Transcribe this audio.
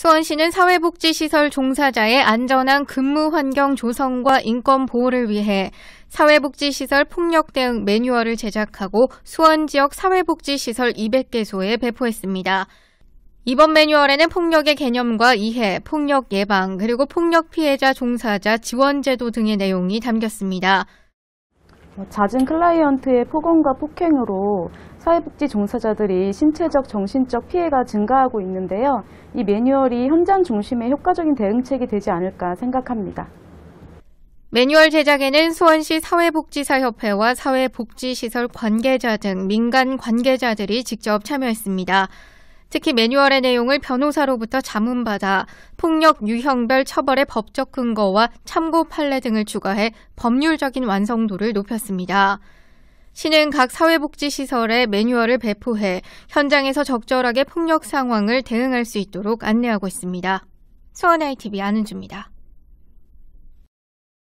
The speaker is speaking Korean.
수원시는 사회복지시설 종사자의 안전한 근무 환경 조성과 인권 보호를 위해 사회복지시설 폭력 대응 매뉴얼을 제작하고 수원 지역 사회복지시설 200개소에 배포했습니다. 이번 매뉴얼에는 폭력의 개념과 이해, 폭력 예방, 그리고 폭력 피해자 종사자 지원제도 등의 내용이 담겼습니다. 뭐 잦은 클라이언트의 폭언과 폭행으로 사회복지 종사자들이 신체적, 정신적 피해가 증가하고 있는데요. 이 매뉴얼이 현장 중심의 효과적인 대응책이 되지 않을까 생각합니다. 매뉴얼 제작에는 수원시 사회복지사협회와 사회복지시설 관계자 등 민간 관계자들이 직접 참여했습니다. 특히 매뉴얼의 내용을 변호사로부터 자문받아 폭력 유형별 처벌의 법적 근거와 참고 판례 등을 추가해 법률적인 완성도를 높였습니다. 시는 각 사회복지시설에 매뉴얼을 배포해 현장에서 적절하게 폭력 상황을 대응할 수 있도록 안내하고 있습니다. 수원 i t v 안은주입니다.